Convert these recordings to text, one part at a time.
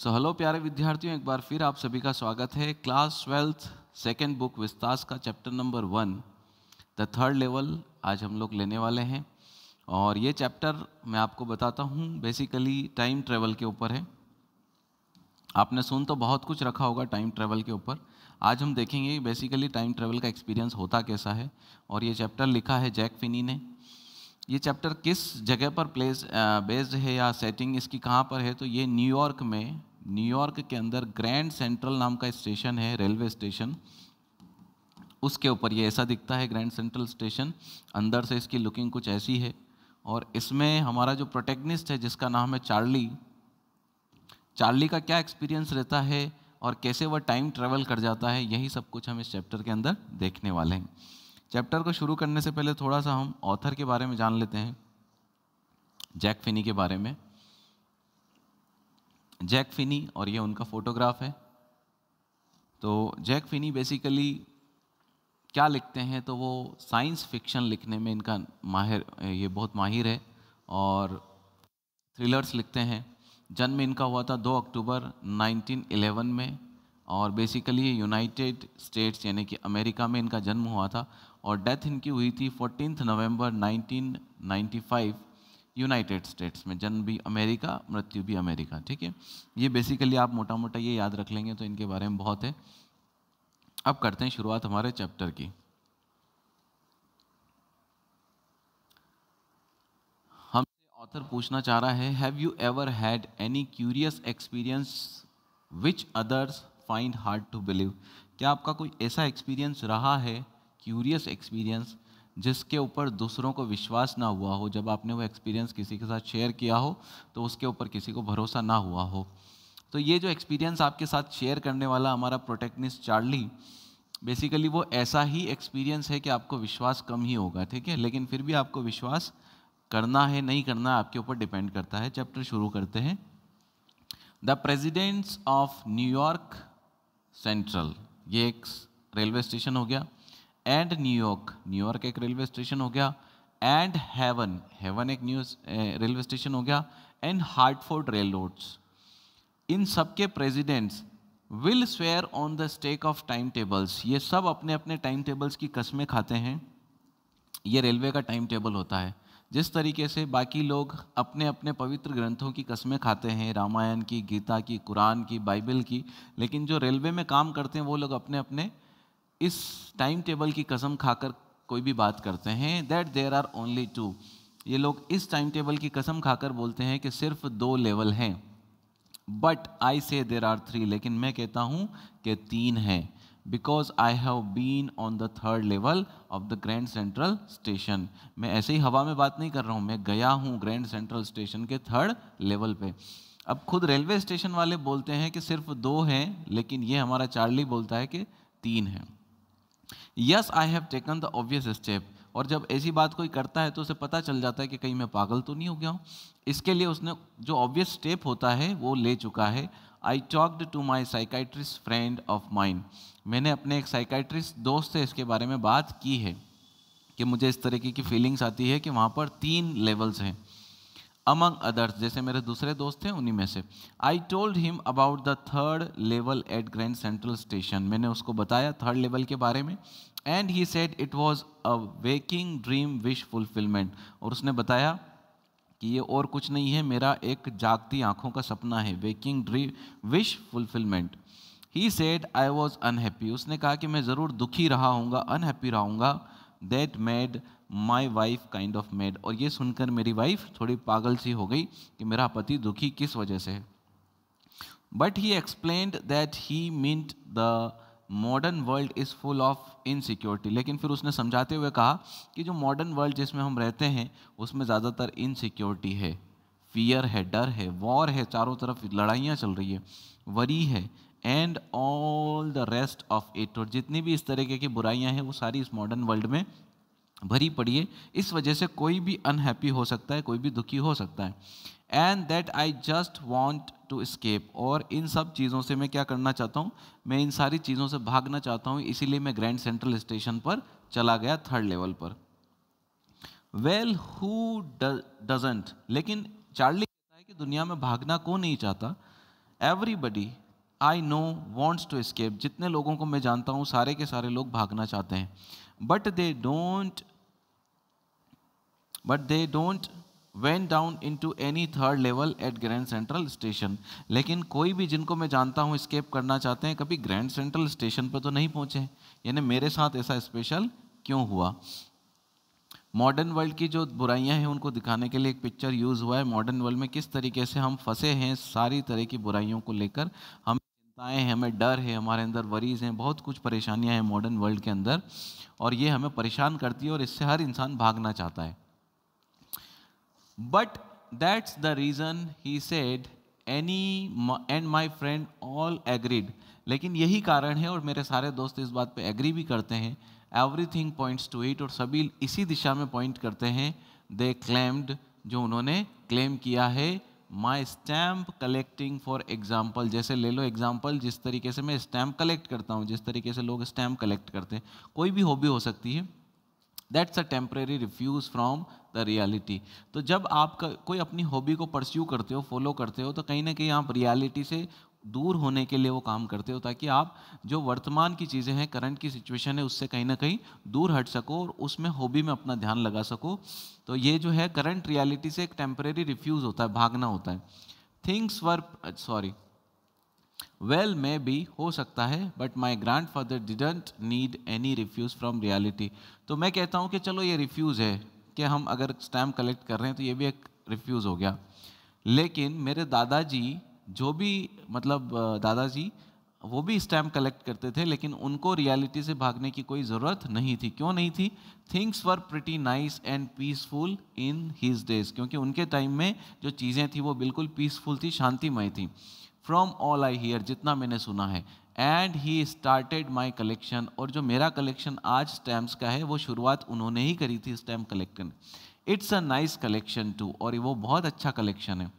So hello प्यारे विद्यार्थियों एक बार फिर आप सभी का स्वागत है class twelfth second book Vistas का chapter number one the third level आज हम लोग लेने वाले हैं और ये चैप्टर मैं आपको बताता हूँ बेसिकली टाइम ट्रेवल के ऊपर है आपने सुन तो बहुत कुछ रखा होगा टाइम ट्रेवल के ऊपर आज हम देखेंगे बेसिकली टाइम ट्रेवल का एक्सपीरियंस होता कैसा है और ये चैप्टर लिखा है जैक फिनी ने ये चैप्टर किस जगह पर प्लेस बेस्ड है या सेटिंग इसकी कहाँ पर है तो ये न्यूयॉर्क में न्यूयॉर्क के अंदर ग्रैंड सेंट्रल नाम का स्टेशन है रेलवे स्टेशन उसके ऊपर ये ऐसा दिखता है ग्रैंड सेंट्रल स्टेशन अंदर से इसकी लुकिंग कुछ ऐसी है और इसमें हमारा जो प्रोटेक्निस्ट है जिसका नाम है चार्ली चार्ली का क्या एक्सपीरियंस रहता है और कैसे वह टाइम ट्रेवल कर जाता है यही सब कुछ हम इस चैप्टर के अंदर देखने वाले हैं चैप्टर को शुरू करने से पहले थोड़ा सा हम ऑथर के बारे में जान लेते हैं जैक फिनी के बारे में जैक फिनी और ये उनका फोटोग्राफ है तो जैक फिनी बेसिकली क्या लिखते हैं तो वो साइंस फिक्शन लिखने में इनका माहिर ये बहुत माहिर है और थ्रिलर्स लिखते हैं जन्म इनका हुआ था 2 अक्टूबर 1911 में और बेसिकली ये यूनाइटेड स्टेट्स यानी कि अमेरिका में इनका जन्म हुआ था और डेथ इनकी हुई थी फोर्टीन नवंबर 1995 यूनाइटेड स्टेट्स में जन्म भी अमेरिका मृत्यु भी अमेरिका ठीक है ये बेसिकली आप मोटा मोटा ये याद रख लेंगे तो इनके बारे में बहुत है अब करते हैं शुरुआत हमारे चैप्टर की ऑथर पूछना चाह रहा है have you ever had any curious experience which others find hard to believe क्या आपका कोई ऐसा एक्सपीरियंस रहा है क्यूरियस एक्सपीरियंस जिसके ऊपर दूसरों को विश्वास ना हुआ हो जब आपने वो एक्सपीरियंस किसी के साथ शेयर किया हो तो उसके ऊपर किसी को भरोसा ना हुआ हो तो ये जो एक्सपीरियंस आपके साथ शेयर करने वाला हमारा प्रोटेक्टनिस्ट चार्ली बेसिकली वो ऐसा ही एक्सपीरियंस है कि आपको विश्वास कम ही होगा ठीक है लेकिन फिर भी आपको विश्वास करना है नहीं करना आपके ऊपर डिपेंड करता है चैप्टर शुरू करते हैं the presidents of New York Central ये एक रेलवे स्टेशन हो गया एंड न्यूयॉर्क न्यूयॉर्क एक रेलवे स्टेशन हो गया एंड हेवन हेवन एक न्यूज रेलवे स्टेशन हो गया एंड हार्टफोर्ड रेल रोड्स इन सब के presidents will swear on the stack of timetables ये सब अपने अपने टाइम टेबल्स की कस्में खाते हैं ये रेलवे का टाइम टेबल होता है जिस तरीके से बाकी लोग अपने अपने पवित्र ग्रंथों की कस्में खाते हैं रामायण की गीता की कुरान की बाइबल की लेकिन जो रेलवे में काम करते हैं वो लोग अपने अपने इस टाइम टेबल की कसम खाकर कोई भी बात करते हैं that there are only two ये लोग इस टाइम टेबल की कसम खाकर बोलते हैं कि सिर्फ दो लेवल हैं बट आई से देर आर थ्री लेकिन मैं कहता हूँ कि तीन हैं because I have been on the third level of the Grand Central station मैं ऐसे ही हवा में बात नहीं कर रहा हूँ मैं गया हूँ ग्रैंड सेंट्रल स्टेशन के थर्ड लेवल पे अब खुद रेलवे स्टेशन वाले बोलते हैं कि सिर्फ दो हैं लेकिन ये हमारा चार्ली बोलता है कि तीन हैं yes I have taken the obvious step और जब ऐसी बात कोई करता है तो उसे पता चल जाता है कि कहीं मैं पागल तो नहीं हो गया हूँ इसके लिए उसने जो ऑब्वियस स्टेप होता है वो ले चुका है I talked to my psychiatrist friend of mind मैंने अपने एक साइकाइट्रिस्ट दोस्त से इसके बारे में बात की है कि मुझे इस तरीके की फीलिंग्स आती है कि वहाँ पर तीन लेवल्स हैं अमंग अदर्स जैसे मेरे दूसरे दोस्त थे उन्हीं में से I told him about the third level at Grand Central station मैंने उसको बताया थर्ड लेवल के बारे में and he said it was a waking dream wish fulfilment और उसने बताया कि ये और कुछ नहीं है मेरा एक जागती आंखों का सपना है waking dream wish fulfilment he said I was unhappy उसने कहा कि मैं ज़रूर दुखी रहा हूँगा अनहैप्पी रहूँगा that made my wife kind of made और ये सुनकर मेरी वाइफ थोड़ी पागल सी हो गई कि मेरा पति दुखी किस वजह से है but he explain that he meant the modern world is full of insecurity लेकिन फिर उसने समझाते हुए कहा कि जो मॉडर्न वर्ल्ड जिसमें हम रहते हैं उसमें ज़्यादातर इनसिक्योरिटी है फियर है डर है वॉर है चारों तरफ लड़ाइयाँ चल रही है वरी है and all the rest of it और जितनी भी इस तरीके की बुराइयाँ हैं वो सारी इस मॉडर्न वर्ल्ड में भरी पड़ी है इस वजह से कोई भी अनहैप्पी हो सकता है कोई भी दुखी हो सकता है and that I just want to escape और इन सब चीज़ों से मैं क्या करना चाहता हूँ मैं इन सारी चीज़ों से भागना चाहता हूँ इसीलिए मैं ग्रैंड सेंट्रल स्टेशन पर चला गया थर्ड लेवल पर वेल हु डजेंट लेकिन चार्ली कहता है कि दुनिया में भागना कौन नहीं चाहता everybody I know wants to escape जितने लोगों को मैं जानता हूँ सारे के सारे लोग भागना चाहते हैं but they don't but they don't went down into any third level at Grand Central station लेकिन कोई भी जिनको मैं जानता हूँ स्केप करना चाहते हैं कभी ग्रैंड सेंट्रल स्टेशन पर तो नहीं पहुँचे यानी मेरे साथ ऐसा स्पेशल क्यों हुआ मॉडर्न वर्ल्ड की जो बुराइयाँ हैं उनको दिखाने के लिए एक पिक्चर यूज़ हुआ है मॉडर्न वर्ल्ड में किस तरीके से हम फंसे हैं सारी तरह की बुराइयों को लेकर हम चिंताएँ हैं हमें डर है हमारे अंदर वरीज हैं बहुत कुछ परेशानियाँ हैं मॉडर्न वर्ल्ड के अंदर और ये हमें परेशान करती है और इससे हर इंसान भागना चाहता है But that's the reason he said, any and my friend all agreed. लेकिन यही कारण है और मेरे सारे दोस्त इस बात पे एग्री भी करते हैं everything points to it और सभी इसी दिशा में पॉइंट करते हैं दे क्लेम्ड जो उन्होंने क्लेम किया है my stamp collecting for example जैसे ले लो एग्जाम्पल जिस तरीके से मैं स्टैम्प कलेक्ट करता हूँ जिस तरीके से लोग स्टैम्प कलेक्ट करते हैं कोई भी हॉबी हो सकती है that's a temporary refuge from the reality तो जब आप कोई अपनी हॉबी को परस्यू करते हो फॉलो करते हो तो कहीं ना कहीं आप रियलिटी से दूर होने के लिए वो काम करते हो ताकि आप जो वर्तमान की चीज़ें हैं करंट की सिचुएशन है उससे कहीं ना कहीं दूर हट सको और उसमें हॉबी में अपना ध्यान लगा सको तो ये जो है करंट रियलिटी से एक टेम्परेरी रिफ्यूज़ होता है भागना होता है things were sorry well maybe हो सकता है but my grandfather didn't need any refuge from reality तो मैं कहता हूँ कि चलो ये रिफ्यूज़ है कि हम अगर स्टैम्प कलेक्ट कर रहे हैं तो ये भी एक रिफ्यूज़ हो गया लेकिन मेरे दादाजी जो भी मतलब दादाजी वो भी स्टैम्प कलेक्ट करते थे लेकिन उनको रियलिटी से भागने की कोई ज़रूरत नहीं थी क्यों नहीं थी things were pretty nice and peaceful in his days क्योंकि उनके टाइम में जो चीज़ें थी वो बिल्कुल पीसफुल थी शांतिमय थी फ्रॉम ऑल आई हीयर जितना मैंने सुना है and he started my collection और जो मेरा कलेक्शन आज स्टैम्प्स का है वो शुरुआत उन्होंने ही करी थी stamp collection it's a nice collection too और वो बहुत अच्छा कलेक्शन है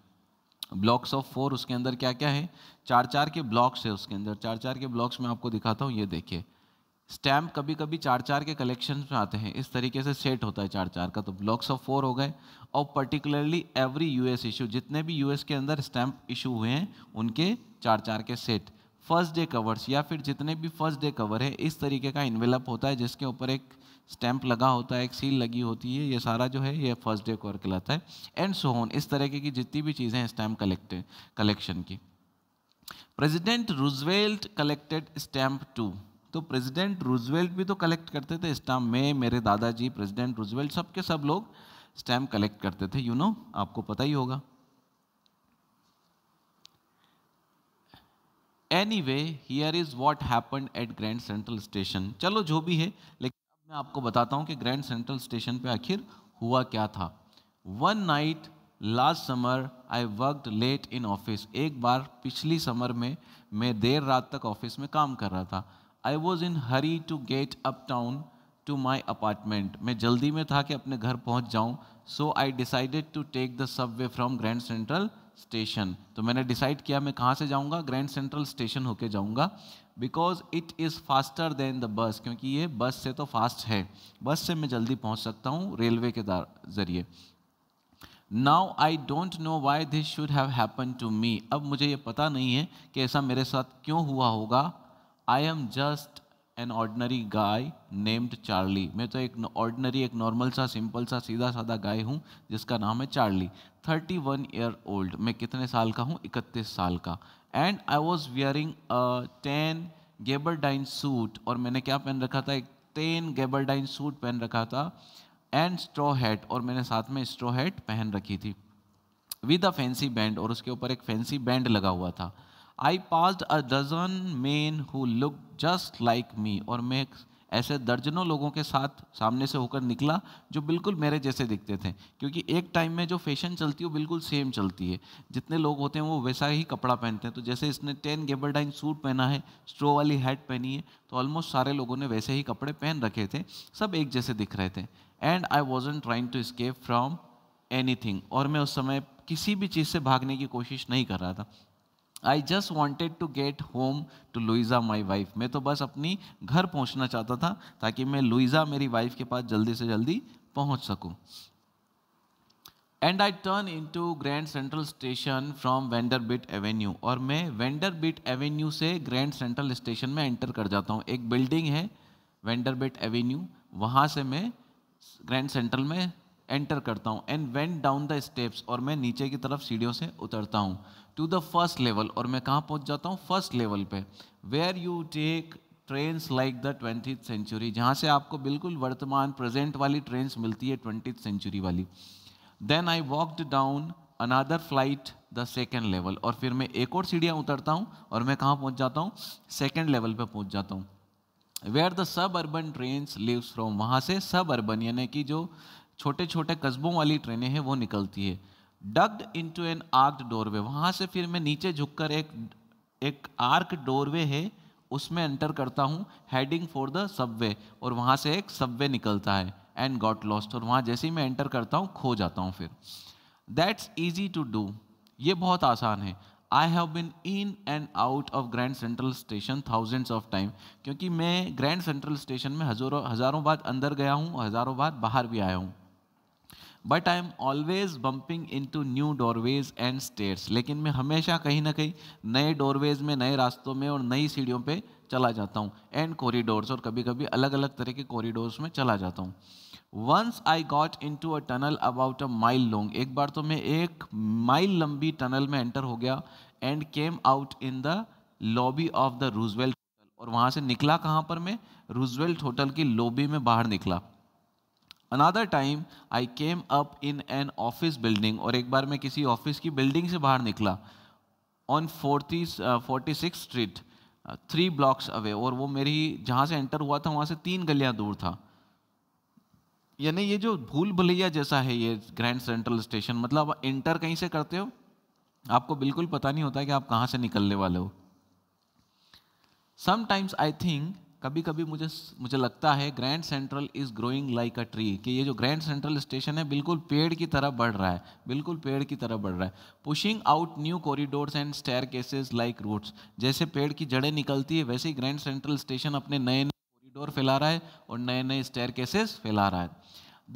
ब्लॉक्स ऑफ फोर उसके अंदर क्या क्या है चार चार के ब्लॉक्स है उसके अंदर चार चार के ब्लॉक्स में आपको दिखाता हूँ ये देखिए स्टैम्प कभी कभी चार चार के कलेक्शन में आते हैं इस तरीके से सेट होता है चार चार का तो ब्लॉक्स ऑफ फोर हो गए और पर्टिकुलरली एवरी यूएस इशू जितने भी यूएस के अंदर स्टैम्प इशू हुए हैं उनके चार चार के सेट फर्स्ट डे कवर्स या फिर जितने भी फर्स्ट डे कवर है इस तरीके का इन्वेलप होता है जिसके ऊपर एक स्टैंप लगा होता है एक सील लगी होती है ये सारा जो है ये फर्स्ट डे कवर कहलाता है एंड सोहोन इस तरीके की जितनी भी चीज़ें हैं स्टैम्प कलेक्ट कलेक्शन की president Roosevelt collected stamp too तो प्रेसिडेंट रूजवेल्ट भी तो कलेक्ट करते थे स्टैम्प मैं मेरे दादाजी प्रेसिडेंट रूजवेल्ट सबके सब लोग स्टैम्प कलेक्ट करते थे यू you नो know, आपको पता ही होगा anyway here is what happen at Grand Central station चलो जो भी है लेकिन मैं आपको बताता हूँ कि ग्रैंड सेंट्रल स्टेशन पे आखिर हुआ क्या था one night last summer I worked late in office एक बार पिछली समर में मैं देर रात तक ऑफिस में काम कर रहा था I was in hurry to get uptown to my apartment मैं जल्दी में था कि अपने घर पहुँच जाऊँ so I decided to take the subway from Grand Central station तो मैंने डिसाइड किया मैं कहाँ से जाऊँगा ग्रैंड सेंट्रल स्टेशन होके जाऊँगा because it is faster than the bus क्योंकि ये बस से तो फास्ट है बस से मैं जल्दी पहुँच सकता हूँ रेलवे के ज़रिए now I don't know why this should have happen to me अब मुझे ये पता नहीं है कि ऐसा मेरे साथ क्यों हुआ होगा I am just an ordinary guy named Charlie मैं तो एक ऑर्डनरी एक नॉर्मल सा सिंपल सा सीधा साधा गाय हूँ जिसका नाम है Charlie thirty one year old मैं कितने साल का हूँ इकतीस साल का and I was wearing ten gabardine suit और मैंने क्या पहन रखा था एक टेन गेबरडाइन सूट पहन रखा था एंड स्ट्रॉ हैट और मैंने साथ में स्ट्रॉ हैट पहन रखी थी विद अ फैंसी बैंड और उसके ऊपर एक फैंसी बैंड लगा हुआ था I passed a dozen men who look just like me और मैं ऐसे दर्जनों लोगों के साथ सामने से होकर निकला जो बिल्कुल मेरे जैसे दिखते थे क्योंकि एक टाइम में जो फैशन चलती है वो बिल्कुल सेम चलती है जितने लोग होते हैं वो वैसा ही कपड़ा पहनते हैं तो जैसे इसने टेन गेबरडाइन सूट पहना है स्ट्रो वाली हैट पहनी है तो ऑलमोस्ट सारे लोगों ने वैसे ही कपड़े पहन रखे थे सब एक जैसे दिख रहे थे and I wasn't trying to escape from any और मैं उस समय किसी भी चीज़ से भागने की कोशिश नहीं कर रहा था I just wanted to get home to Louisa my wife मैं तो बस अपनी घर पहुँचना चाहता था ताकि मैं लुइज़ा मेरी वाइफ के पास जल्दी से जल्दी पहुँच सकूँ and I turn into Grand Central Station from Vanderbilt Avenue और मैं वेंडरबिट एवेन्यू से ग्रैंड सेंट्रल स्टेशन में एंटर कर जाता हूँ एक बिल्डिंग है वेंडरबिट एवेन्यू वहाँ से मैं ग्रैंड सेंट्रल में एंटर करता हूँ and went down the steps और मैं नीचे की तरफ सीढ़ियों से उतरता हूँ टू द फर्स्ट लेवल और मैं कहाँ पहुँच जाता हूँ फर्स्ट लेवल पे where you take trains like the twenty century जहाँ से आपको बिल्कुल वर्तमान प्रेजेंट वाली ट्रेन्स मिलती है ट्वेंटी सेंचुरी वाली then I walked down another flight the second level और फिर मैं एक और सीढ़ियाँ उतरता हूँ और मैं कहाँ पहुँच जाता हूँ सेकेंड लेवल पर पहुँच जाता हूँ where the suburban train leaves from वहाँ से सब अर्बन यानी कि जो छोटे छोटे कस्बों वाली ट्रेनें हैं वो निकलती है ducked to an arch doorway वहाँ से फिर मैं नीचे झुककर एक एक आर्क डोरवे है उसमें एंटर करता हूँ हेडिंग फॉर द सबवे और वहाँ से एक सबवे निकलता है एंड गॉट लॉस्ट और वहाँ जैसे ही मैं एंटर करता हूँ खो जाता हूँ फिर दैट्स ईजी टू डू ये बहुत आसान है I have been in and out of Grand Central Station thousands of time क्योंकि मैं ग्रैंड सेंट्रल स्टेशन में हजारों हज़ारों बार अंदर गया हूँ और हज़ारों बार बाहर भी आया हूँ but I am always bumping into new doorways and states लेकिन मैं हमेशा कहीं ना कहीं नए डोरवेज में नए रास्तों में और नई सीढ़ियों पर चला जाता हूँ एंड कॉरिडोर्स और कभी कभी अलग अलग तरह के कॉरिडोर्स में चला जाता हूँ once I got into a tunnel about a mile long एक बार तो मैं एक माइल लंबी टनल में एंटर हो गया and came out in the lobby of the Roosevelt Hotel और वहाँ से निकला कहाँ पर मैं रूजवेल्ट होटल की लॉबी में बाहर निकला another time I came up in an office building और एक बार मैं किसी ऑफिस की बिल्डिंग से बाहर निकला on forty forty six street three blocks away और वो मेरी जहाँ से एंटर हुआ था वहाँ से तीन गलियाँ दूर था यानी ये जो भूल भलैया जैसा है ये ग्रैंड सेंट्रल स्टेशन मतलब आप इंटर कहीं से करते हो आपको बिल्कुल पता नहीं होता कि आप कहाँ से निकलने वाले हो समटाइम्स आई थिंक कभी कभी मुझे मुझे लगता है Grand Central is growing like a tree कि ये जो ग्रैंड सेंट्रल स्टेशन है बिल्कुल पेड़ की तरह बढ़ रहा है बिल्कुल पेड़ की तरह बढ़ रहा है pushing out new corridors and staircases like roots जैसे पेड़ की जड़ें निकलती है वैसे ही ग्रैंड सेंट्रल स्टेशन अपने नए नए कॉरिडोर फैला रहा है और नए नए स्टेयर केसेज फैला रहा है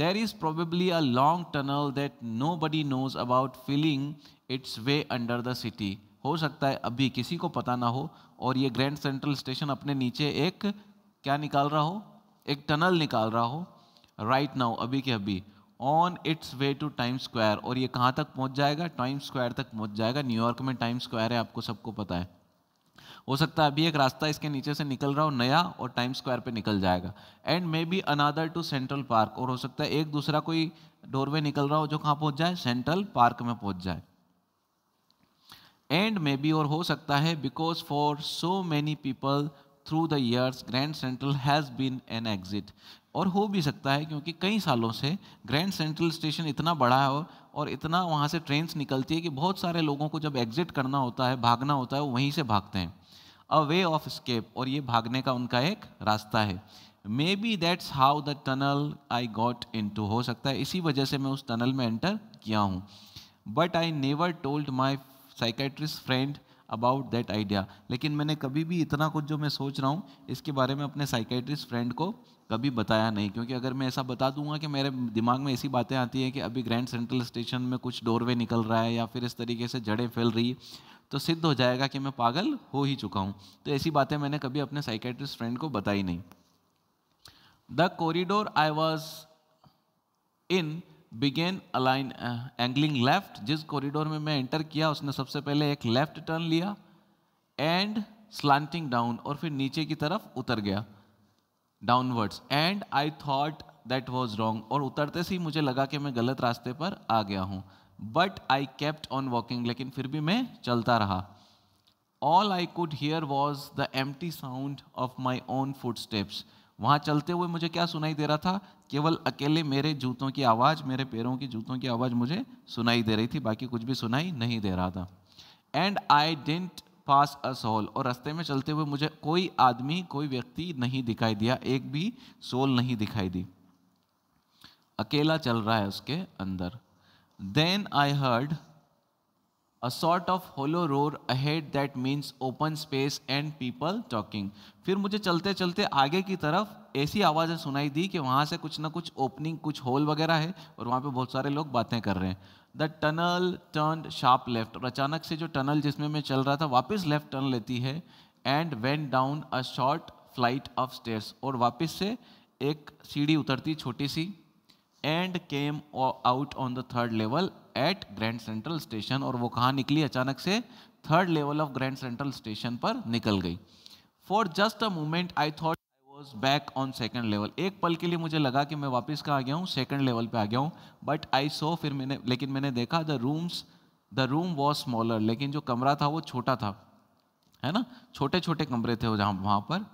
there is probably a long tunnel that nobody knows about feeling its way under the city हो सकता है अभी किसी को पता ना हो और ये ग्रैंड सेंट्रल स्टेशन अपने नीचे एक क्या निकाल रहा हो एक टनल निकाल रहा हो राइट नाउ अभी के अभी on its way to Time Square और ये कहाँ तक पहुँच जाएगा टाइम स्क्वायर तक पहुँच जाएगा न्यूयॉर्क में टाइम स्क्वायर है आपको सबको पता है हो सकता है अभी एक रास्ता इसके नीचे से निकल रहा हो नया और टाइम स्क्वायर पे निकल जाएगा and maybe another to Central Park और हो सकता है एक दूसरा कोई डोरवे निकल रहा हो जो कहाँ पहुँच जाए सेंट्रल पार्क में पहुँच जाए एंड मे बी और हो सकता है because for so many people through the years Grand Central has been an exit और हो भी सकता है क्योंकि कई सालों से ग्रैंड सेंट्रल स्टेशन इतना बड़ा है और इतना वहाँ से ट्रेन्स निकलती है कि बहुत सारे लोगों को जब एग्जिट करना होता है भागना होता है वो वहीं से भागते हैं अ वे ऑफ स्केप और ये भागने का उनका एक रास्ता है maybe that's how the tunnel I got into हो सकता है इसी वजह से मैं उस टनल में एंटर किया हूँ but I never told my psychiatrist friend about that idea लेकिन मैंने कभी भी इतना कुछ जो मैं सोच रहा हूँ इसके बारे में अपने साइकेट्रिस्ट फ्रेंड को कभी बताया नहीं क्योंकि अगर मैं ऐसा बता दूंगा कि मेरे दिमाग में ऐसी बातें आती हैं कि अभी ग्रैंड सेंट्रल स्टेशन में कुछ डोरवे निकल रहा है या फिर इस तरीके से जड़ें फैल रही तो सिद्ध हो जाएगा कि मैं पागल हो ही चुका हूँ तो ऐसी बातें मैंने कभी अपने साइकेट्रिस्ट फ्रेंड को बताई नहीं the corridor I was in began a long angling left जिस कॉरिडोर में मैं एंटर किया उसने सबसे पहले एक लेफ्ट टर्न लिया एंड स्लांटिंग डाउन और फिर नीचे की तरफ उतर गया downwards and I thought that was wrong और उतरते से ही मुझे लगा कि मैं गलत रास्ते पर आ गया हूँ but I kept on walking लेकिन फिर भी मैं चलता रहा all I could hear was the empty sound of my own footsteps वहाँ चलते हुए मुझे क्या सुनाई दे रहा था केवल अकेले मेरे जूतों की आवाज़ मेरे पैरों की जूतों की आवाज़ मुझे सुनाई दे रही थी बाकी कुछ भी सुनाई नहीं दे रहा था and I didn't pass a soul और रास्ते में चलते हुए मुझे कोई आदमी कोई व्यक्ति नहीं दिखाई दिया एक भी सोल नहीं दिखाई दी अकेला चल रहा है उसके अंदर then I heard a sort of hollow roar ahead that means open space and people talking फिर मुझे चलते चलते आगे की तरफ ऐसी आवाज़ें सुनाई दी कि वहाँ से कुछ ना कुछ ओपनिंग कुछ होल वगैरह है और वहाँ पे बहुत सारे लोग बातें कर रहे हैं the tunnel turn sharp left और अचानक से जो टनल जिसमें मैं चल रहा था वापस लेफ्ट टर्न लेती है and went down a short flight of stairs और वापस से एक सीढ़ी उतरती छोटी सी and came out on the third level at Grand Central Station और वो कहाँ निकली अचानक से third level of Grand Central Station पर निकल गई for just a moment I thought I was back on second level एक पल के लिए मुझे लगा कि मैं वापस कहाँ आ गया हूँ सेकेंड लेवल पर आ गया हूँ बट आई सो फिर मैंने लेकिन मैंने देखा the rooms the room was smaller लेकिन जो कमरा था वो छोटा था है ना छोटे छोटे कमरे थे वहाँ पर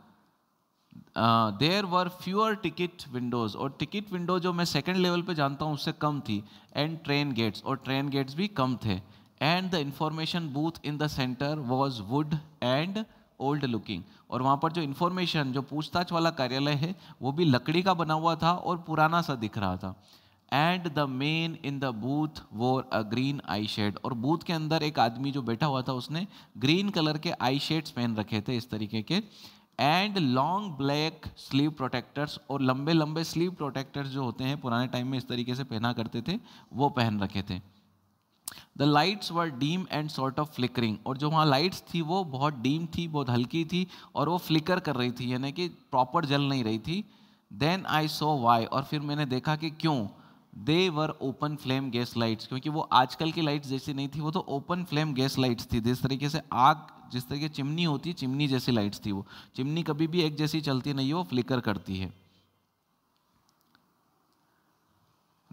there were fewer ticket windows और टिकट विंडो जो मैं सेकेंड लेवल पर जानता हूँ उससे कम थी एंड ट्रेन गेट्स और ट्रेन गेट्स भी कम थे and the information booth in the centre was wood and old looking और वहाँ पर जो इन्फॉर्मेशन जो पूछताछ वाला कार्यालय है वो भी लकड़ी का बना हुआ था और पुराना सा दिख रहा था and the man in the booth wore a green eyeshade और बूथ के अंदर एक आदमी जो बैठा हुआ था उसने ग्रीन कलर के आई शेड्स पहन रखे थे इस तरीके के and long black sleeve protectors और लंबे लंबे स्लीव प्रोटेक्टर्स जो होते हैं पुराने टाइम में इस तरीके से पहना करते थे वो पहन रखे थे the lights were dim and sort of flickering और जो वहाँ लाइट्स थी वो बहुत डीम थी बहुत हल्की थी और वो फ्लिकर कर रही थी यानी कि प्रॉपर जल नहीं रही थी देन आई सो वाई और फिर मैंने देखा कि क्यों they were open flame gas lights क्योंकि वो आजकल की लाइट्स जैसी नहीं थी वो तो ओपन फ्लेम गैस लाइट्स थी जिस तरीके से आग जिस तरीके चिमनी होती चिमनी जैसी लाइट्स थी वो चिमनी कभी भी एक जैसी चलती नहीं वो फ्लिकर करती है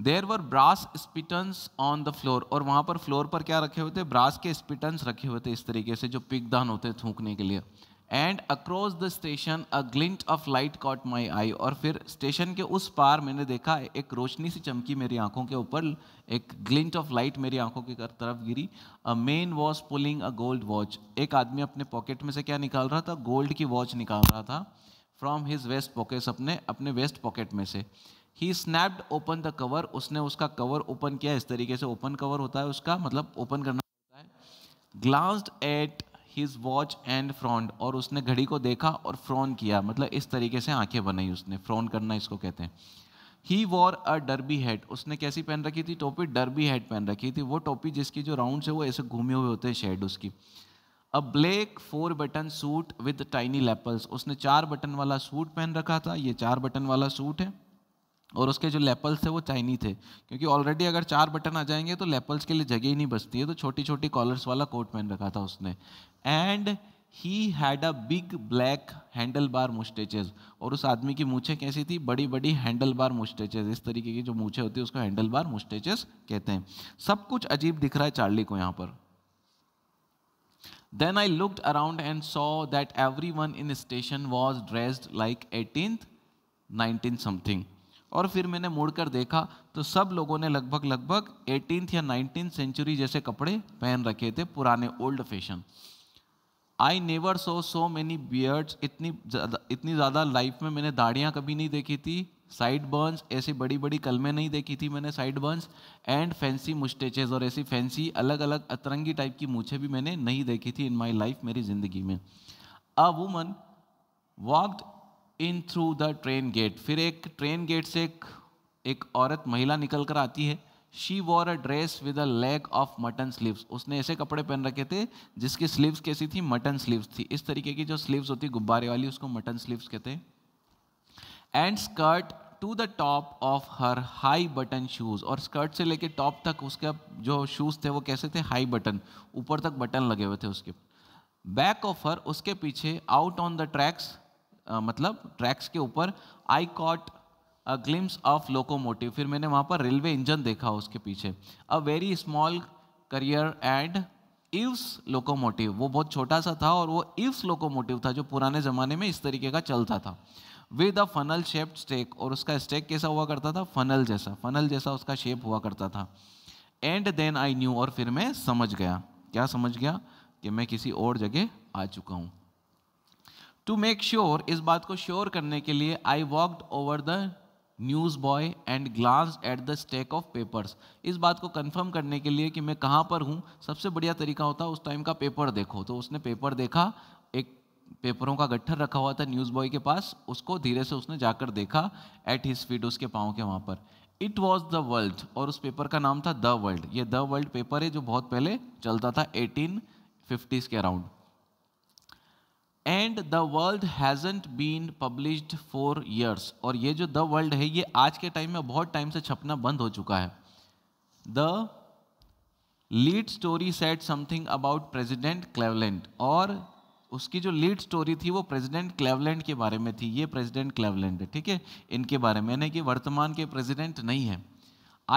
there were brass spittoons on the floor और वहाँ पर फ्लोर पर क्या रखे हुए थे ब्रास के स्पिटन्स रखे हुए थे इस तरीके से जो पिकदान होते थूकने के लिए and across the station a glint of light caught my eye और फिर स्टेशन के उस पार मैंने देखा एक रोशनी सी चमकी मेरी आंखों के ऊपर एक ग्लिंट ऑफ लाइट मेरी आंखों की तरफ गिरी a man was pulling a gold watch एक आदमी अपने पॉकेट में से क्या निकाल रहा था गोल्ड की वॉच निकाल रहा था फ्रॉम हिज वेस्ट पॉकेट अपने अपने वेस्ट पॉकेट में से he snapped open the cover उसने उसका कवर ओपन किया इस तरीके से ओपन कवर होता है उसका मतलब ओपन करना होता है glanced at his watch and frowned और उसने घड़ी को देखा और फ्रॉन किया मतलब इस तरीके से आंखें बनाई उसने फ्रॉन करना इसको कहते हैं he wore a derby hat उसने कैसी पहन रखी थी टोपी डरबी हेड पहन रखी थी वो टोपी जिसकी जो राउंड है वो ऐसे घूमे हुए होते हैं शेड उसकी a black four button suit with tiny lapels उसने चार बटन वाला सूट पहन रखा था ये चार बटन वाला सूट है और उसके जो लेपल्स थे वो चाइनी थे क्योंकि ऑलरेडी अगर चार बटन आ जाएंगे तो लेपल्स के लिए जगह ही नहीं बचती है तो छोटी छोटी कॉलर्स वाला कोट पहन रखा था उसने and he had a big black handlebar moustaches और उस आदमी की मूछें कैसी थी बड़ी बड़ी हैंडल बार मुस्टेचेज इस तरीके की जो मूछें होती है उसको हैंडल बार मुस्टेचेज कहते हैं सब कुछ अजीब दिख रहा है चार्ली को यहाँ पर then I looked around and saw that everyone in station was dressed like eighteen nineteen something और फिर मैंने मुड़कर कर देखा तो सब लोगों ने लगभग लगभग एटीन या नाइनटीन सेंचुरी जैसे कपड़े पहन रखे थे पुराने old fashion I never saw so many beards इतनी जादा, इतनी ज़्यादा लाइफ में मैंने दाढ़ियाँ कभी नहीं देखी थी साइड बर्न्स ऐसी बड़ी बड़ी कलमें नहीं देखी थी मैंने sideburns and fancy moustaches और ऐसी फैंसी अलग अलग अतरंगी टाइप की मूछें भी मैंने नहीं देखी थी इन माई लाइफ मेरी ज़िंदगी में a woman walked in through the train gate फिर एक ट्रेन गेट से एक एक औरत महिला निकल कर आती है she wore a dress with a leg of mutton sleeves उसने ऐसे कपड़े पहन रखे थे जिसकी स्लीव्स कैसी थी मटन स्लीव्स थी इस तरीके की जो स्लीव्स होती गुब्बारे वाली उसको मटन स्लीव्स कहते हैं and skirt to the top of her high button shoes और स्कर्ट से लेके टॉप तक उसके जो शूज़ थे वो कैसे थे हाई बटन ऊपर तक बटन लगे हुए थे उसके बैक ऑफ हर उसके पीछे आउट ऑन द ट्रैक्स मतलब ट्रैक्स के ऊपर I caught a glimpse of locomotive फिर मैंने वहाँ पर रेलवे इंजन देखा उसके पीछे a very small Currier and Ives locomotive वो बहुत छोटा सा था और वो इव्स लोकोमोटिव था जो पुराने ज़माने में इस तरीके का चलता था with a funnel shaped stack और उसका स्टेक कैसा हुआ करता था फनल जैसा फनल जैसा उसका शेप हुआ करता था एंड देन आई न्यू और फिर मैं समझ गया क्या समझ गया कि मैं किसी और जगह आ चुका हूँ टू मेक श्योर इस बात को श्योर करने के लिए I walked over the newsboy and glance at the stack of papers इस बात को कन्फर्म करने के लिए कि मैं कहाँ पर हूँ सबसे बढ़िया तरीका होता है उस टाइम का पेपर देखो तो उसने पेपर देखा एक पेपरों का गट्ठर रखा हुआ था न्यूज़ बॉय के पास उसको धीरे से उसने जाकर देखा एट हिज फीट उसके पाँव के वहाँ पर इट वॉज द वर्ल्ड और उस पेपर का नाम था द वर्ल्ड ये द वर्ल्ड पेपर है जो बहुत पहले चलता था एटीन फिफ्टीज़ के around and the World hasn't been published for years और ये जो द वर्ल्ड है ये आज के टाइम में बहुत टाइम से छपना बंद हो चुका है the lead story said something about President Cleveland और उसकी जो लीड स्टोरी थी वो प्रेजिडेंट क्लेवलैंड के बारे में थी ये प्रेजिडेंट क्लेवलैंड है ठीक है इनके बारे में यानी कि वर्तमान के प्रेजिडेंट नहीं है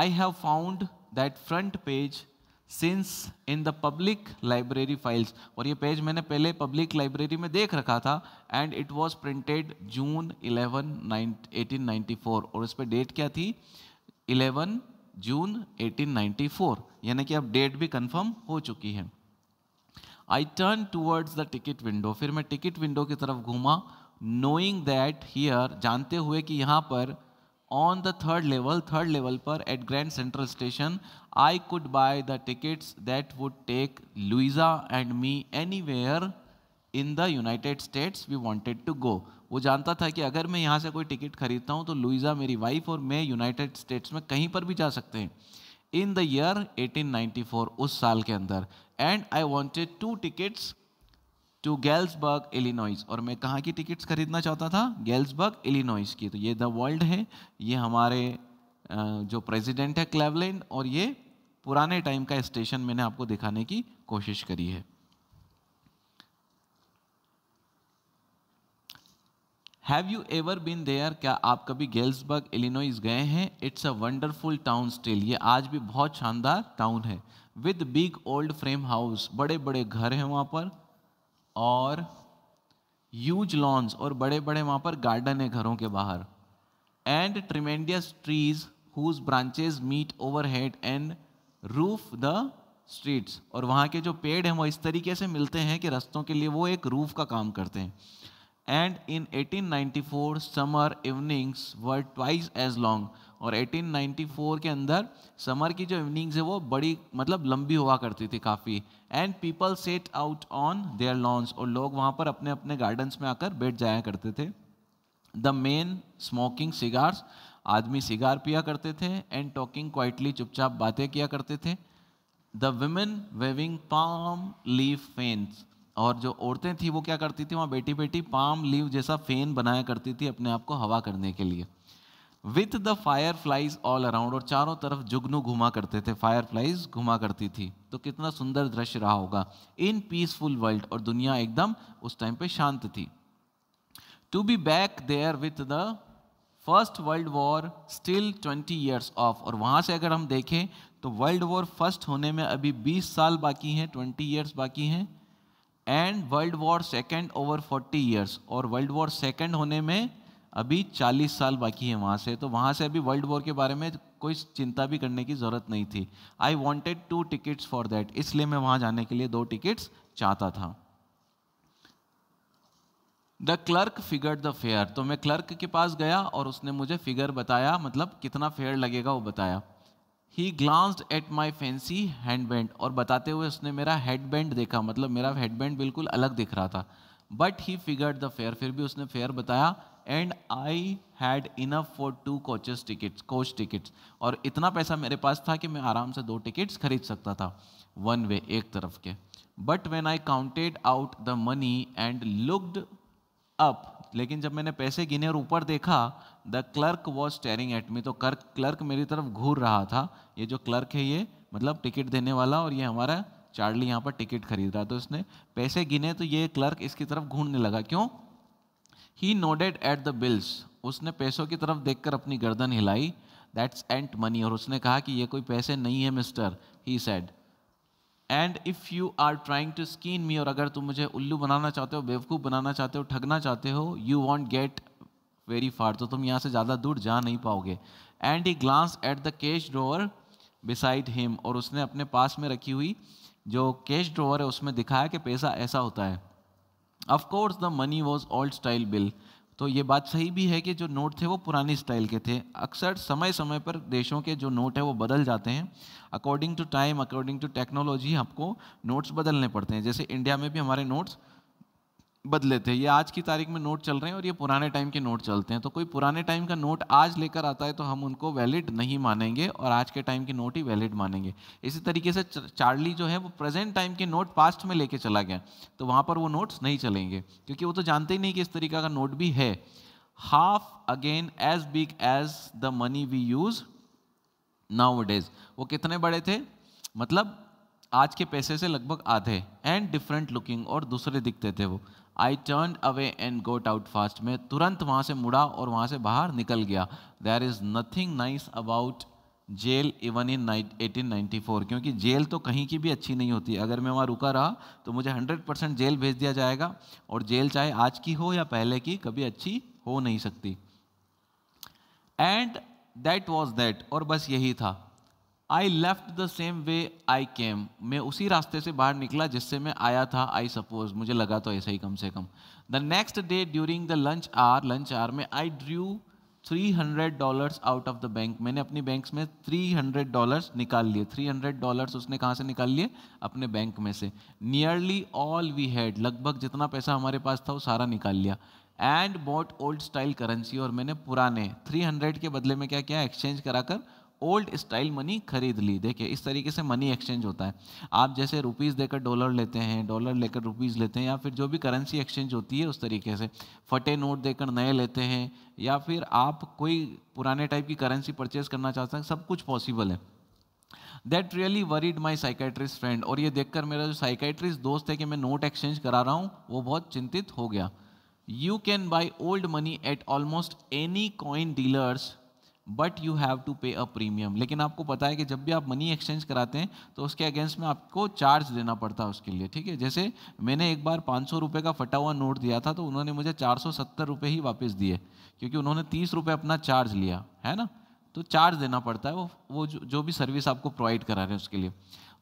I have found that front page since in the public library files और ये पेज मैंने पहले पब्लिक लाइब्रेरी में देख रखा था and it was printed June ninety four और उस पर डेट क्या थी इलेवन जून फोर यानी कि अब डेट भी कन्फर्म हो चुकी है I turn towards the ticket window फिर मैं टिकट विंडो की तरफ घूमा नोइंग दैट हियर जानते हुए कि यहाँ पर on the third level third level पर at Grand Central Station I could buy the tickets that would take Louisa and me anywhere in the United States we wanted to go. वो जानता था कि अगर मैं यहाँ से कोई टिकट खरीदता हूँ तो लुइजा मेरी वाइफ और मैं यूनाइटेड स्टेट्स में कहीं पर भी जा सकते हैं इन द ईयर 1894 उस साल के अंदर and I wanted two tickets to Galesburg Illinois और मैं कहाँ की टिकट्स खरीदना चाहता था गेल्सबर्ग इलिनॉइस की तो ये द वर्ल्ड है ये हमारे जो प्रेसिडेंट है क्लेवलैंड और ये पुराने टाइम का स्टेशन मैंने आपको दिखाने की कोशिश करी है have you ever been there क्या आप कभी गेल्सबर्ग इलिनोइस गए हैं it's a wonderful town still ये आज भी बहुत शानदार टाउन है with big old frame house बड़े बड़े घर हैं वहाँ पर और यूज लॉन्स और बड़े बड़े वहाँ पर गार्डन है घरों के बाहर and tremendous trees whose branches meet overhead and roof the streets और वहाँ के जो पेड़ हैं वो इस तरीके से मिलते हैं कि रस्तों के लिए वो एक रूफ का काम करते हैं And in 1894 summer evenings were twice as long. और 1894 के अंदर समर की जो इवनिंग्स है वो बड़ी मतलब लंबी हुआ करती थी काफ़ी and people sat out on their lawns और लोग वहाँ पर अपने अपने गार्डन्स में आकर बैठ जाया करते थे द मेन स्मोकिंग सिगार्स आदमी सिगार पिया करते थे एंड टॉकिंग क्वाइटली चुपचाप बातें किया करते थे the women waving palm leaf fans और जो औरतें थी वो क्या करती थी वहाँ बेटी बेटी पाम लीव जैसा फेन बनाया करती थी अपने आप को हवा करने के लिए with the fireflies all around और चारों तरफ जुगनू घुमा करते थे फायर फ्लाइज घुमा करती थी तो कितना सुंदर दृश्य रहा होगा इन पीसफुल वर्ल्ड और दुनिया एकदम उस टाइम पे शांत थी to be back there with the First World War still 20 years off और वहाँ से अगर हम देखें तो वर्ल्ड वॉर फर्स्ट होने में अभी 20 साल बाकी हैं 20 ईयर्स बाकी हैं and World War second over 40 years और वर्ल्ड वॉर सेकेंड होने में अभी 40 साल बाकी हैं वहाँ से तो वहाँ से अभी वर्ल्ड वॉर के बारे में कोई चिंता भी करने की ज़रूरत नहीं थी I wanted two tickets for that इसलिए मैं वहाँ जाने के लिए दो टिकट्स चाहता था the clerk figure the fare तो मैं क्लर्क के पास गया और उसने मुझे फिगर बताया मतलब कितना फेयर लगेगा वो बताया he glanced at my fancy hand band और बताते हुए उसने मेरा हेड बैंड देखा मतलब मेरा हेड बैंड बिल्कुल अलग दिख रहा था but he figure the fare फिर भी उसने फेयर बताया and I had enough for two coaches tickets coach tickets और इतना पैसा मेरे पास था कि मैं आराम से दो टिकट्स खरीद सकता था वन वे एक तरफ के but when I counted out the money and looked up लेकिन जब मैंने पैसे गिने और ऊपर देखा the clerk was staring at me तो क्लर्क क्लर्क मेरी तरफ घूर रहा था ये जो क्लर्क है ये मतलब टिकट देने वाला और ये हमारा चार्ली यहाँ पर टिकट खरीद रहा तो उसने पैसे गिने तो ये क्लर्क इसकी तरफ घूरने लगा क्यों he nodded at the bills उसने पैसों की तरफ देखकर अपनी गर्दन हिलाई दैट्स एंट मनी और उसने कहा कि ये कोई पैसे नहीं है mister he said and if you are trying to skin me और अगर तुम मुझे उल्लू बनाना चाहते हो बेवकूफ़ बनाना चाहते हो ठगना चाहते हो you won't get very far तो तुम यहाँ से ज़्यादा दूर जा नहीं पाओगे and he glance at the cash drawer beside him और उसने अपने पास में रखी हुई जो कैश ड्रोअर है उसमें दिखाया कि पैसा ऐसा होता है of course the money was old style bill तो ये बात सही भी है कि जो नोट थे वो पुरानी स्टाइल के थे अक्सर समय समय पर देशों के जो नोट है वो बदल जाते हैं according to time according to technology हमको नोट्स बदलने पड़ते हैं जैसे इंडिया में भी हमारे नोट्स बदले थे ये आज की तारीख में नोट चल रहे हैं और ये पुराने टाइम के नोट चलते हैं तो कोई पुराने टाइम का नोट आज लेकर आता है तो हम उनको वैलिड नहीं मानेंगे और आज के टाइम के नोट ही वैलिड मानेंगे इसी तरीके से चार्ली जो है वो प्रेजेंट टाइम के नोट पास्ट में लेके चला गया तो वहाँ पर वो नोट्स नहीं चलेंगे क्योंकि वो तो जानते ही नहीं कि इस तरीका का नोट भी है half again as big as the money we use now वो कितने बड़े थे मतलब आज के पैसे से लगभग आधे एंड डिफरेंट लुकिंग और दूसरे दिखते थे वो I turn away and got out fast मैं तुरंत वहाँ से मुड़ा और वहाँ से बाहर निकल गया there is nothing nice about jail even in eighteen ninety four क्योंकि जेल तो कहीं की भी अच्छी नहीं होती अगर मैं वहाँ रुका रहा तो मुझे हंड्रेड परसेंट जेल भेज दिया जाएगा और जेल चाहे आज की हो या पहले की कभी अच्छी हो नहीं सकती एंड दैट वॉज दैट और बस यही था I left the same way I came मैं उसी रास्ते से बाहर निकला जिससे मैं आया था आई सपोज मुझे लगा तो ऐसा ही कम से कम the next day during the lunch hour lunch hour में I drew three hundred dollars out of the bank मैंने अपनी बैंक में थ्री हंड्रेड डॉलर निकाल लिए थ्री हंड्रेड डॉलर उसने कहाँ से निकाल लिए अपने बैंक में से नियरली ऑल वी हैड लगभग जितना पैसा हमारे पास था वो सारा निकाल लिया and bought old style currency और मैंने पुराने थ्री हंड्रेड के बदले में क्या किया एक्सचेंज कराकर ओल्ड स्टाइल मनी खरीद ली देखिए इस तरीके से मनी एक्सचेंज होता है आप जैसे रुपीज़ देकर डॉलर लेते हैं डॉलर लेकर रुपीज़ लेते हैं या फिर जो भी करेंसी एक्सचेंज होती है उस तरीके से फटे नोट देकर नए लेते हैं या फिर आप कोई पुराने टाइप की करेंसी परचेज करना चाहते हैं सब कुछ पॉसिबल है that really worried my psychiatrist friend और ये देखकर मेरा जो साइकेट्रिस्ट दोस्त है कि मैं नोट एक्सचेंज करा रहा हूँ वो बहुत चिंतित हो गया you can buy old money at almost any coin dealers but you have to pay a premium लेकिन आपको पता है कि जब भी आप मनी एक्सचेंज कराते हैं तो उसके अगेंस्ट में आपको चार्ज देना पड़ता है उसके लिए ठीक है जैसे मैंने एक बार पाँच सौ रुपये का फटा हुआ नोट दिया था तो उन्होंने मुझे चार सौ सत्तर रुपये ही वापस दिए क्योंकि उन्होंने तीस रुपये अपना चार्ज लिया है ना तो चार्ज देना पड़ता है वो वो जो, जो भी सर्विस आपको प्रोवाइड करा रहे हैं उसके लिए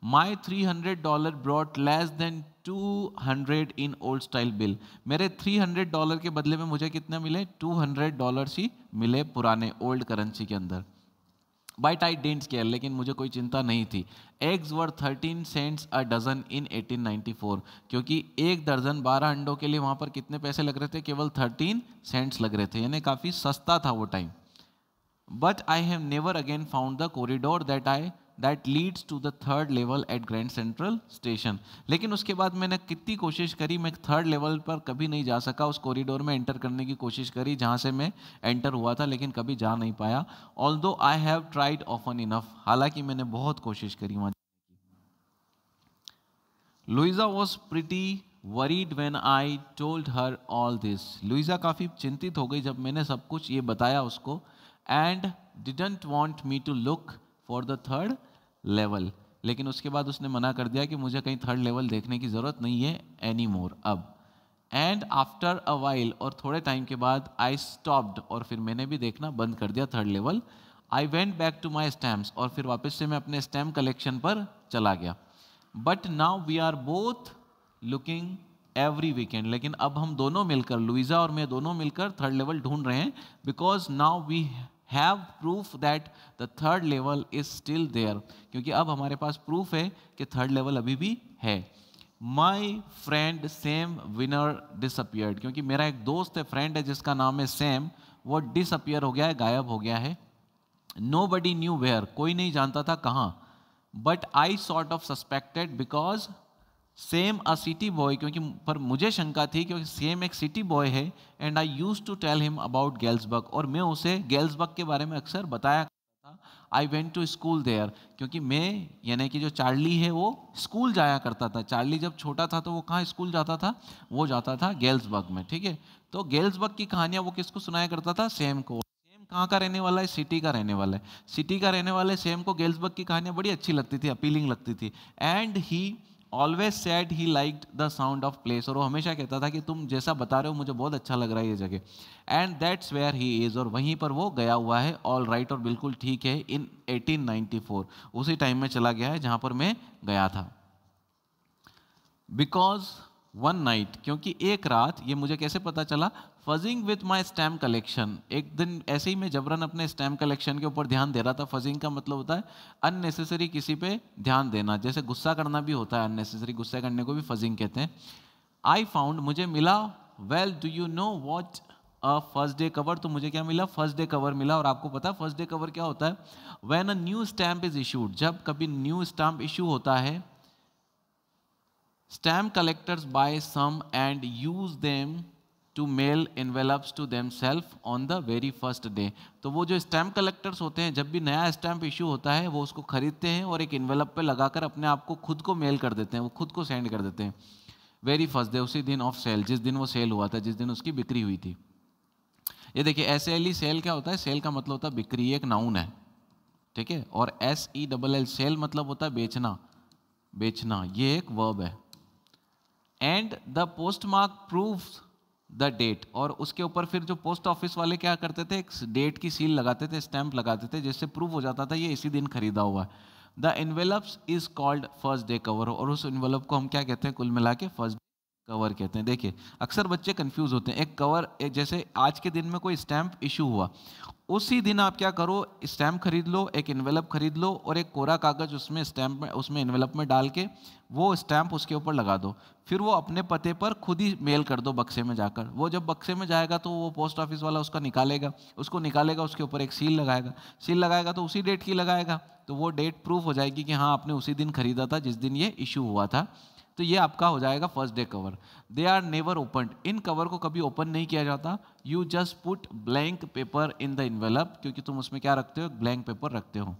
my three hundred dollar brought less than two hundred in old style bill मेरे थ्री हंड्रेड डॉलर के बदले में मुझे कितने मिले टू हंड्रेड डॉलर ही मिले पुराने ओल्ड करेंसी के अंदर बाई टाइट डेंट केयर लेकिन मुझे कोई चिंता नहीं थी eggs were thirteen cents a dozen in eighteen four क्योंकि एक दर्जन बारह अंडों के लिए वहाँ पर कितने पैसे लग रहे थे केवल थर्टीन सेंट्स लग रहे थे यानी काफ़ी सस्ता था वो time but I have never again found the corridor that I that leads to the third level at Grand Central station लेकिन उसके बाद मैंने कितनी कोशिश करी मैं थर्ड लेवल पर कभी नहीं जा सका उस कॉरिडोर में एंटर करने की कोशिश करी जहाँ से मैं एंटर हुआ था लेकिन कभी जा नहीं पाया although I have tried often enough हालांकि मैंने बहुत कोशिश करी वहाँ Louisa was pretty worried when I told her all this Louisa काफ़ी चिंतित हो गई जब मैंने सब कुछ ये बताया उसको and didn't want me to look for the third level लेकिन उसके बाद उसने मना कर दिया कि मुझे कहीं थर्ड लेवल देखने की ज़रूरत नहीं है एनी मोर अब एंड आफ्टर अ वाइल और थोड़े टाइम के बाद आई स्टॉप्ड और फिर मैंने भी देखना बंद कर दिया third level I went back to my stamps और फिर वापस से मैं अपने स्टैम्प कलेक्शन पर चला गया but now we are both looking every weekend लेकिन अब हम दोनों मिलकर लुइजा और मैं दोनों मिलकर थर्ड लेवल ढूंढ रहे हैं because now we have proof that the third level is still there क्योंकि अब हमारे पास प्रूफ है कि थर्ड लेवल अभी भी है my friend Sam Weiner disappeared क्योंकि मेरा एक दोस्त है फ्रेंड है जिसका नाम है सेम वो डिसअपियर हो गया है गायब हो गया है नो बडी न्यू वेयर कोई नहीं जानता था कहाँ but I sort of suspected because Sam a city boy क्योंकि पर मुझे शंका थी क्योंकि सेम एक सिटी बॉय है and I used to tell him about Galesburg और मैं उसे गेल्सबर्ग के बारे में अक्सर बताया था I went to school there क्योंकि मैं यानी कि जो चार्ली है वो स्कूल जाया करता था चार्ली जब छोटा था तो वो कहाँ स्कूल जाता था वो जाता था गेल्सबर्ग में ठीक है तो गेल्सबर्ग की कहानियाँ वो किसको सुनाया करता था सेम को कहाँ का रहने वाला है सिटी का रहने वाला है सिटी का रहने वाले सेम को गेल्सबर्ग की कहानियाँ बड़ी अच्छी लगती थी अपीलिंग लगती थी and he always said he like the sound of place और वो हमेशा कहता था कि तुम जैसा बता रहे हो मुझे बहुत अच्छा लग रहा है ये जगह and that's where he is और वहीं पर वो गया हुआ है ऑल राइट right और बिल्कुल ठीक है इन 1894 उसी टाइम में चला गया है जहां पर मैं गया था बिकॉज वन नाइट क्योंकि एक रात ये मुझे कैसे पता चला fussing with my stamp collection एक दिन ऐसे ही मैं जबरन अपने स्टैम्प कलेक्शन के ऊपर ध्यान दे रहा था फजिंग का मतलब होता है अननेसेसरी किसी पे ध्यान देना जैसे गुस्सा करना भी होता है अननेसेसरी गुस्सा करने को भी फजिंग कहते हैं आई फाउंड मुझे मिला well do you know what a first day cover तो मुझे क्या मिला फर्स्ट डे कवर मिला और आपको पता है फर्स्ट डे कवर क्या होता है when a new stamp is issued जब कभी न्यू स्टैम्प इशू होता है stamp collectors buy some and use them to mail envelopes to them self on the very first day तो वो जो स्टैम्प कलेक्टर्स होते हैं जब भी नया स्टैम्प इशू होता है वो उसको खरीदते हैं और एक इन्वेलप पे लगाकर अपने आप को खुद को मेल कर देते हैं वो खुद को सेंड कर देते हैं वेरी फर्स्ट डे उसी दिन ऑफ सेल जिस दिन वो सेल हुआ था जिस दिन उसकी बिक्री हुई थी ये देखिए एस एल ई सेल क्या होता है सेल का मतलब होता है बिक्री एक नाउन है ठीक है और S E double L sell मतलब होता है बेचना बेचना ये एक वर्ब है and the postmark proofs the date और उसके ऊपर फिर जो पोस्ट ऑफिस वाले क्या करते थे एक डेट की सील लगाते थे स्टैंप लगाते थे जिससे प्रूफ हो जाता था ये इसी दिन खरीदा हुआ है the envelopes is called first day cover और उस इन्वेलप को हम क्या कहते हैं कुल मिला के फर्स्ट कवर कहते हैं देखिए अक्सर बच्चे कंफ्यूज होते हैं एक कवर एक जैसे आज के दिन में कोई स्टैम्प इशू हुआ उसी दिन आप क्या करो स्टैंप खरीद लो एक इन्वेलप खरीद लो और एक कोरा कागज़ उसमें स्टैम्प में उसमें इन्वेलप में डाल के वो स्टैंप उसके ऊपर लगा दो फिर वो अपने पते पर खुद ही मेल कर दो बक्से में जाकर वो जब बक्से में जाएगा तो वो पोस्ट ऑफिस वाला उसका निकालेगा उसको निकालेगा उसके ऊपर एक सील लगाएगा सील लगाएगा तो उसी डेट की लगाएगा तो वो डेट प्रूफ हो जाएगी कि हाँ आपने उसी दिन खरीदा था जिस दिन ये इशू हुआ था तो ये आपका हो जाएगा first day cover they are never open in cover को कभी ओपन नहीं किया जाता you just put blank paper in the envelope क्योंकि तुम उसमें क्या रखते हो ब्लैंक पेपर रखते हो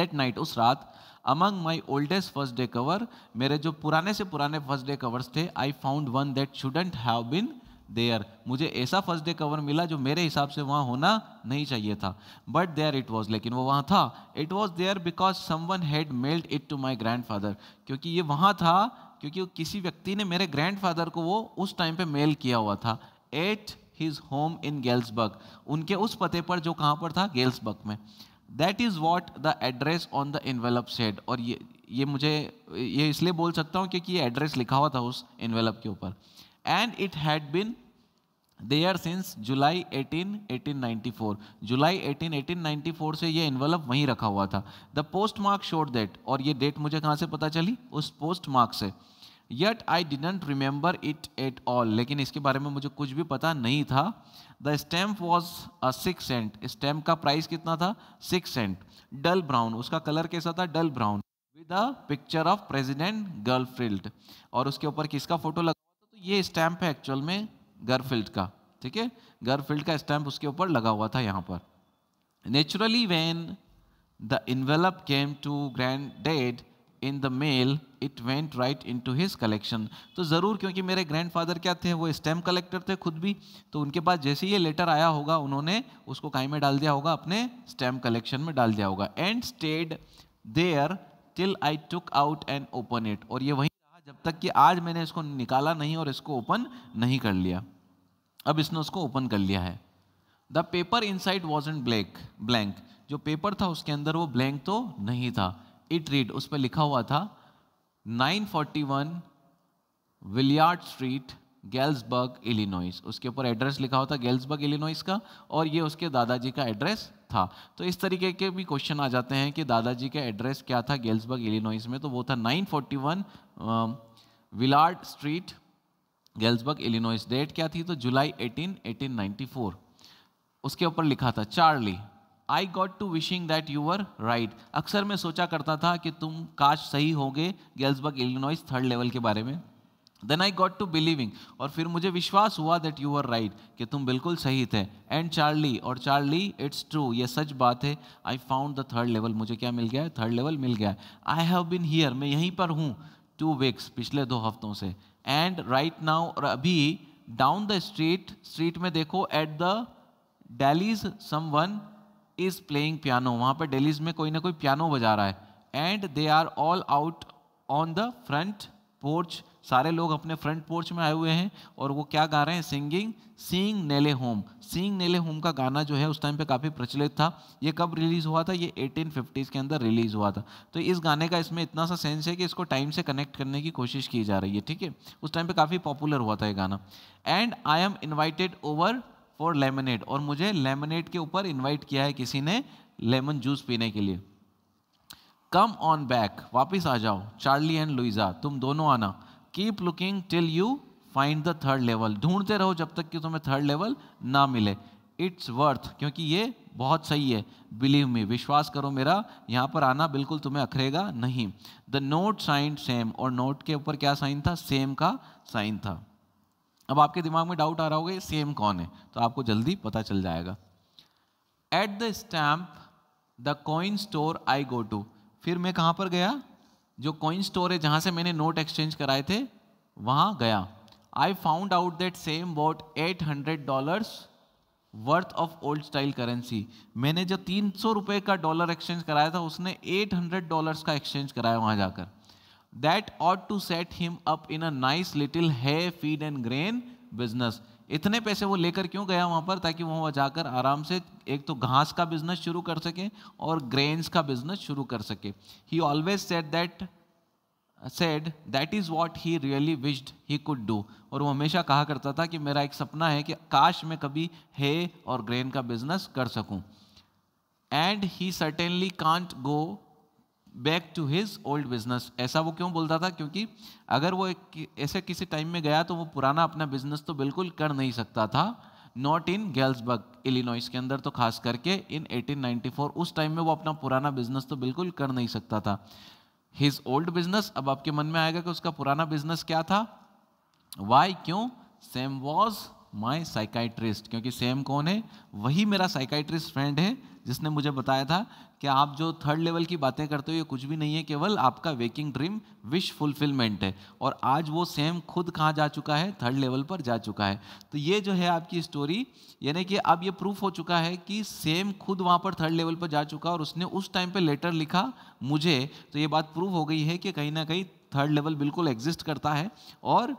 दैट नाइट उस रात among my oldest first day cover मेरे जो पुराने से पुराने फर्स्ट डे कवर्स थे I found one that shouldn't have been there मुझे ऐसा फर्स्ट डे कवर मिला जो मेरे हिसाब से वहाँ होना नहीं चाहिए था बट देयर इट वॉज लेकिन वो वहाँ था it was there because someone had mailed it to my grandfather क्योंकि ये वहाँ था क्योंकि किसी व्यक्ति ने मेरे ग्रैंडफादर को वो उस टाइम पे मेल किया हुआ था at his home in Galesburg उनके उस पते पर जो कहाँ पर था गेल्सबर्ग में that is what the address on the envelope said और ये ये मुझे ये इसलिए बोल सकता हूँ क्योंकि ये एड्रेस लिखा हुआ था उस इन्वेलप के ऊपर and it had been there since July 18 1894 जुलाई 18 1894 से ये इन्वेलप वहीं रखा हुआ था the postmark showed that और ये डेट मुझे कहाँ से पता चली उस पोस्ट मार्क से yet I didn't remember it at all लेकिन इसके बारे में मुझे कुछ भी पता नहीं था the stamp was a six cent stamp का प्राइस कितना था सिक्स सेंट डल ब्राउन उसका कलर कैसा था dull brown with a picture of Garfield और उसके ऊपर किसका फोटो लगा तो ये स्टैम्प है एक्चुअल में गर्फिल्ड का ठीक है गर्फिल्ड का स्टैंप उसके ऊपर लगा हुआ था यहाँ पर naturally when the envelope came to granddad in the mail it went right into his collection तो ज़रूर क्योंकि मेरे ग्रैंड फादर क्या थे वो स्टैम्प कलेक्टर थे खुद भी तो उनके पास जैसे ही ये लेटर आया होगा उन्होंने उसको कहीं में डाल दिया होगा अपने स्टैम्प कलेक्शन में डाल दिया होगा and stayed there till I took out and open it और ये वहीं जब तक कि आज मैंने इसको निकाला नहीं और इसको ओपन नहीं कर लिया अब इसने उसको ओपन कर लिया है the paper inside was in black blank जो पेपर था उसके अंदर वो ब्लैंक तो नहीं था इट रीड उस पर लिखा हुआ था 941 forty one Willard Street Galesburg Illinois उसके ऊपर एड्रेस लिखा हुआ था गैल्सबर्ग इलिनोइस का और ये उसके दादाजी का एड्रेस था तो इस तरीके के भी क्वेश्चन आ जाते हैं कि दादाजी का एड्रेस क्या था गेल्सबर्ग इलिनोइस में तो वो था 941 forty one Willard Street Galesburg Illinois date क्या थी तो जुलाई 18 1894 उसके ऊपर लिखा था Charlie I got to wishing that you were right अक्सर मैं सोचा करता था कि तुम काश सही होगे गेल्सबर्ग इलिनोइस थर्ड लेवल के बारे में then I got to believing और फिर मुझे विश्वास हुआ दैट यू आर राइट कि तुम बिल्कुल सही थे एंड चार्ली और चार्ली इट्स ट्रू ये सच बात है I found the third level मुझे क्या मिल गया है थर्ड लेवल मिल गया है आई हैव बिन हियर मैं यहीं पर हूँ टू वीक्स पिछले दो हफ्तों से एंड राइट नाउ और अभी डाउन द स्ट्रीट स्ट्रीट में देखो at the Dalys someone is playing piano वहाँ पर डेलीज में कोई ना कोई पियानो बजा रहा है and they are all out on the front porch सारे लोग अपने फ्रंट पोर्च में आए हुए हैं और वो क्या गा रहे हैं सिंगिंग सींग नेले होम सींग नेले होम का गाना जो है उस टाइम पे काफ़ी प्रचलित था ये कब रिलीज़ हुआ था ये 1850s के अंदर रिलीज़ हुआ था तो इस गाने का इसमें इतना सा सेंस है कि इसको टाइम से कनेक्ट करने की कोशिश की जा रही है ठीक है उस टाइम पर काफ़ी पॉपुलर हुआ था ये गाना and I am invited over for lemonade और मुझे लेमनेट के ऊपर इन्वाइट किया है किसी ने लेमन जूस पीने के लिए कम ऑन बैक वापिस आ जाओ चार्ली एंड लुइजा तुम दोनों आना keep looking till you find the third level ढूंढते रहो जब तक कि तुम्हें थर्ड लेवल ना मिले इट्स वर्थ क्योंकि ये बहुत सही है बिलीव मी विश्वास करो मेरा यहाँ पर आना बिल्कुल तुम्हें अखरेगा नहीं द नोट साइन सेम और नोट के ऊपर क्या साइन था सेम का साइन था अब आपके दिमाग में डाउट आ रहा होगा ये सेम कौन है तो आपको जल्दी पता चल जाएगा at the stamp the coin store I go to फिर मैं कहाँ पर गया जो कॉइन स्टोर है जहाँ से मैंने नोट एक्सचेंज कराए थे वहाँ गया I found out that Sam bought eight hundred dollars worth of old style currency मैंने जो तीन सौ रुपये का डॉलर एक्सचेंज कराया था उसने एट हंड्रेड डॉलर्स का एक्सचेंज कराया वहाँ जाकर that ought to set him up in a nice little hay feed and grain business इतने पैसे वो लेकर क्यों गया वहाँ पर ताकि वो वहाँ जाकर आराम से एक तो घास का बिजनेस शुरू कर सके और ग्रेन्स का बिजनेस शुरू कर सके he always said that said that is what he really wished he could do और वो हमेशा कहा करता था कि मेरा एक सपना है कि काश मैं कभी है और ग्रेन का बिजनेस कर सकूँ and he certainly can't go back to his old business ऐसा वो क्यों बोलता था क्योंकि अगर वो एक ऐसे किसी टाइम में गया तो वो पुराना अपना बिजनेस तो बिल्कुल कर नहीं सकता था नॉट इन गर्ल्सबर्ग इलिनॉइस के अंदर तो खास करके इन 1894 उस टाइम में वो अपना पुराना बिजनेस तो बिल्कुल कर नहीं सकता था हिज ओल्ड बिजनेस अब आपके मन में आएगा कि उसका पुराना बिजनेस क्या था वाई क्यों सेम वॉज माई साइकाइट्रिस्ट क्योंकि सेम कौन है वही मेरा साइकाइट्रिस्ट फ्रेंड है जिसने मुझे बताया था कि आप जो थर्ड लेवल की बातें करते हो ये कुछ भी नहीं है केवल आपका वेकिंग ड्रीम विश फुलफिलमेंट है और आज वो सेम खुद कहाँ जा चुका है थर्ड लेवल पर जा चुका है तो ये जो है आपकी स्टोरी यानी कि अब ये प्रूफ हो चुका है कि सेम खुद वहाँ पर थर्ड लेवल पर जा चुका और उसने उस टाइम पर लेटर लिखा मुझे तो ये बात प्रूफ हो गई है कि कहीं ना कहीं थर्ड लेवल बिल्कुल एग्जिस्ट करता है और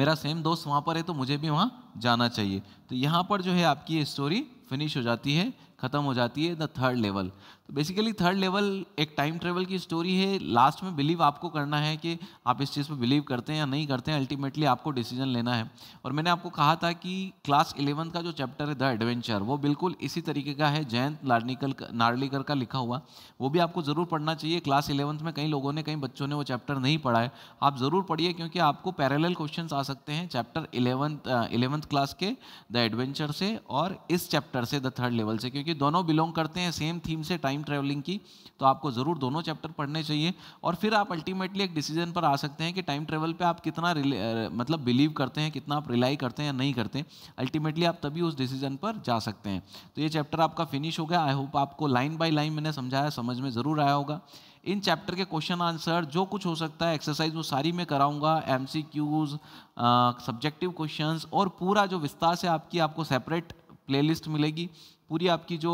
मेरा सेम दोस्त वहाँ पर है तो मुझे भी वहाँ जाना चाहिए तो यहाँ पर जो है आपकी ये स्टोरी फिनिश हो जाती है ख़त्म हो जाती है द थर्ड लेवल तो बेसिकली थर्ड लेवल एक टाइम ट्रेवल की स्टोरी है लास्ट में बिलीव आपको करना है कि आप इस चीज़ पर बिलीव करते हैं या नहीं करते हैं अल्टीमेटली आपको डिसीजन लेना है और मैंने आपको कहा था कि क्लास इलेवंथ का जो चैप्टर है द एडवेंचर वो बिल्कुल इसी तरीके का है जयंत लार्निकल नार्लिकर का लिखा हुआ वो भी आपको ज़रूर पढ़ना चाहिए क्लास इलेवंथ में कई लोगों ने कई बच्चों ने वो चैप्टर नहीं पढ़ा है आप ज़रूर पढ़िए क्योंकि आपको पैरेलल क्वेश्चन आ सकते हैं चैप्टर इलेवंथ इलेवंथ क्लास के द एडवेंचर से और इस चैप्टर से द थर्ड लेवल से क्योंकि दोनों बिलोंग करते हैं सेम थीम से टाइम टाइम ट्रैवलिंग की तो आपको ज़रूर दोनों चैप्टर पढ़ने चाहिए और फिर आप अल्टीमेटली एक डिसीजन पर आ सकते हैं कि टाइम ट्रैवल पे आप कितना मतलब बिलीव करते हैं कितना आप रिलाई करते हैं या नहीं करते अल्टीमेटली आप तभी उस डिसीजन पर जा सकते हैं तो ये चैप्टर आपका फिनिश हो गया आई होप आपको लाइन बाई लाइन मैंने समझाया समझ में ज़रूर आया होगा इन चैप्टर के क्वेश्चन आंसर जो कुछ हो सकता है एक्सरसाइज वो सारी मैं कराऊंगा एम सब्जेक्टिव क्वेश्चंस और पूरा जो विस्तार से आपकी आपको सेपरेट प्लेलिस्ट मिलेगी पूरी आपकी जो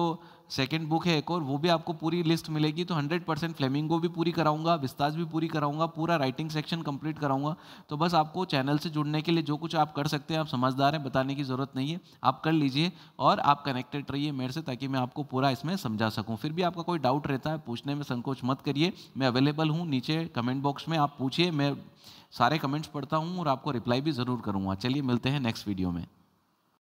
सेकेंड बुक है एक और वो भी आपको पूरी लिस्ट मिलेगी तो 100 परसेंट फ्लेमिंगो भी पूरी कराऊंगा विस्ताज भी पूरी कराऊंगा पूरा राइटिंग सेक्शन कंप्लीट कराऊंगा तो बस आपको चैनल से जुड़ने के लिए जो कुछ आप कर सकते हैं आप समझदार हैं बताने की ज़रूरत नहीं है आप कर लीजिए और आप कनेक्टेड रहिए मेरे से ताकि मैं आपको पूरा इसमें समझा सकूँ फिर भी आपका कोई डाउट रहता है पूछने में संकोच मत करिए मैं अवेलेबल हूँ नीचे कमेंट बॉक्स में आप पूछिए मैं सारे कमेंट्स पढ़ता हूँ और आपको रिप्लाई भी ज़रूर करूँगा चलिए मिलते हैं नेक्स्ट वीडियो में